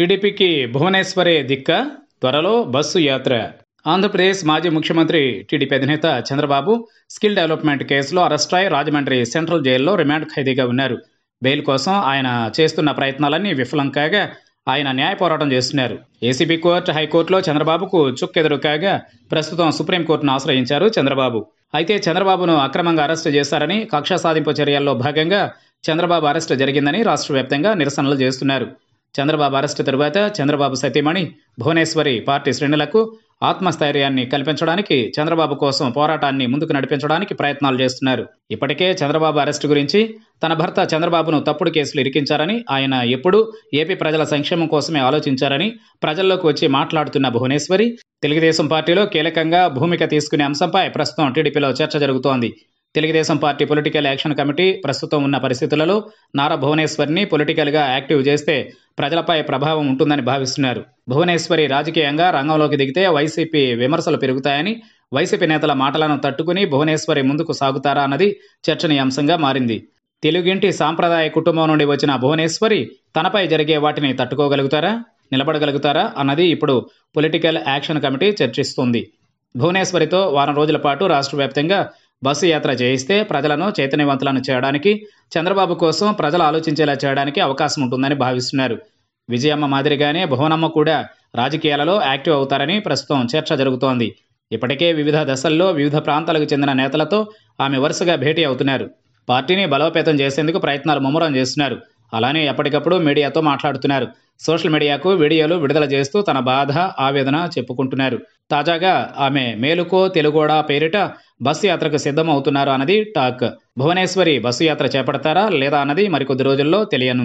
టీడీపీకి భువనేశ్వరే దిక్క త్వరలో బస్సు యాత్ర ఆంధ్రప్రదేశ్ మాజీ ముఖ్యమంత్రి టీడీపీ అధినేత చంద్రబాబు స్కిల్ డెవలప్మెంట్ కేసులో అయి రాజమండ్రి సెంట్రల్ జైల్లో రిమాండ్ ఖైదీగా ఉన్నారు బెయిల్ కోసం ఆయన చేస్తున్న ప్రయత్నాలన్నీ విఫలం కాగా ఆయన న్యాయ పోరాటం చేస్తున్నారు ఏసీబీ కోర్టు హైకోర్టులో చంద్రబాబుకు చుక్కెదురు కాగా ప్రస్తుతం సుప్రీంకోర్టును ఆశ్రయించారు చంద్రబాబు అయితే చంద్రబాబును అక్రమంగా అరెస్టు చేశారని కక్ష సాధింపు చర్యల్లో భాగంగా చంద్రబాబు అరెస్టు జరిగిందని రాష్ట్ర వ్యాప్తంగా నిరసనలు చేస్తున్నారు చంద్రబాబు అరెస్టు తరువాత చంద్రబాబు సతీమణి భువనేశ్వరి పార్టీ శ్రేణులకు ఆత్మస్థైర్యాన్ని కల్పించడానికి చంద్రబాబు కోసం పోరాటాన్ని ముందుకు నడిపించడానికి ప్రయత్నాలు చేస్తున్నారు ఇప్పటికే చంద్రబాబు అరెస్టు గురించి తన భర్త చంద్రబాబును తప్పుడు కేసులు ఇరికించారని ఆయన ఎప్పుడూ ఏపీ ప్రజల సంక్షేమం కోసమే ఆలోచించారని ప్రజల్లోకి వచ్చి మాట్లాడుతున్న భువనేశ్వరి తెలుగుదేశం పార్టీలో కీలకంగా భూమిక తీసుకునే అంశంపై ప్రస్తుతం టీడీపీలో చర్చ జరుగుతోంది Telugu Desam party political action committee ప్రస్తుతం ఉన్న పరిస్థితులలో నారా భువనేశ్వర్ని పొలిటికల్గా యాక్టివ్ చేస్తే ప్రజలపై ప్రభావం ఉంటుందని భావిస్తున్నారు భువనేశ్వరి రాజకీయంగా రంగంలోకి దిగితే వైసీపీ విమర్శలు పెరుగుతాయని వైసీపీ నేతల మాటలను తట్టుకుని భువనేశ్వరి ముందుకు సాగుతారా అన్నది చర్చనీయాంశంగా మారింది తెలుగింటి సాంప్రదాయ కుటుంబం నుండి వచ్చిన భువనేశ్వరి తనపై జరిగే వాటిని తట్టుకోగలుగుతారా నిలబడగలుగుతారా అన్నది ఇప్పుడు పొలిటికల్ యాక్షన్ కమిటీ చర్చిస్తుంది భువనేశ్వరితో వారం రోజుల పాటు రాష్ట్ర వ్యాప్తంగా బస్సు యాత్ర చేయిస్తే ప్రజలను చైతన్యవంతులను చేయడానికి చంద్రబాబు కోసం ప్రజలు ఆలోచించేలా చేయడానికి అవకాశం ఉంటుందని భావిస్తున్నారు విజయమ్మ మాదిరిగానే భువనమ్మ కూడా రాజకీయాలలో యాక్టివ్ అవుతారని ప్రస్తుతం చర్చ జరుగుతోంది ఇప్పటికే వివిధ దశల్లో వివిధ ప్రాంతాలకు చెందిన నేతలతో ఆమె వరుసగా భేటీ అవుతున్నారు పార్టీని బలోపేతం చేసేందుకు ప్రయత్నాలు ముమ్మరం చేస్తున్నారు అలానే ఎప్పటికప్పుడు మీడియాతో మాట్లాడుతున్నారు సోషల్ మీడియాకు వీడియోలు విడుదల చేస్తూ తన బాధ ఆవేదన చెప్పుకుంటున్నారు తాజాగా ఆమె మేలుకో తెలుగోడ పేరిట బస్సు యాత్రకు సిద్ధమవుతున్నారు అన్నది టాక్ భువనేశ్వరి బస్సు యాత్ర చేపడతారా లేదా అన్నది మరికొద్ది రోజుల్లో తెలియను